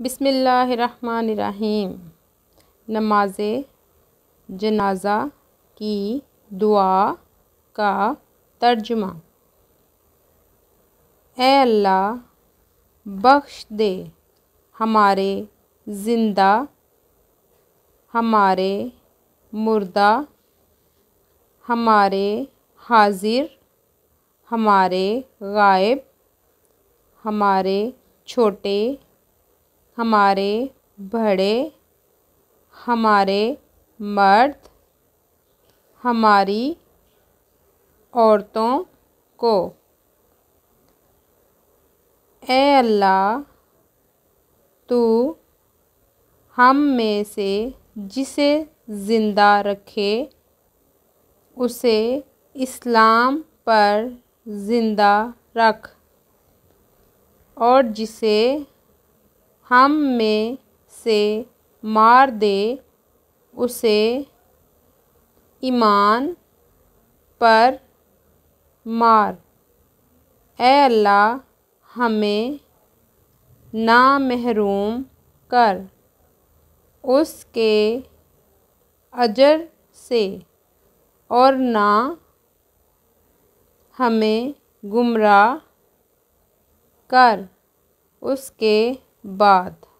बिसमीम नमाज जनाजा की दुआ का तर्जमा अल्लाह बख्श दे हमारे ज़िंदा हमारे मुर्दा हमारे हाजिर हमारे गायब हमारे छोटे हमारे बड़े हमारे मर्द हमारी औरतों को ए अल्लाह तू हम में से जिसे ज़िंदा रखे उसे इस्लाम पर ज़िंदा रख और जिसे हम में से मार दे उसे ईमान पर मार ए अल्लाह हमें ना महरूम कर उसके अजर से और ना हमें गुमराह कर उसके बाद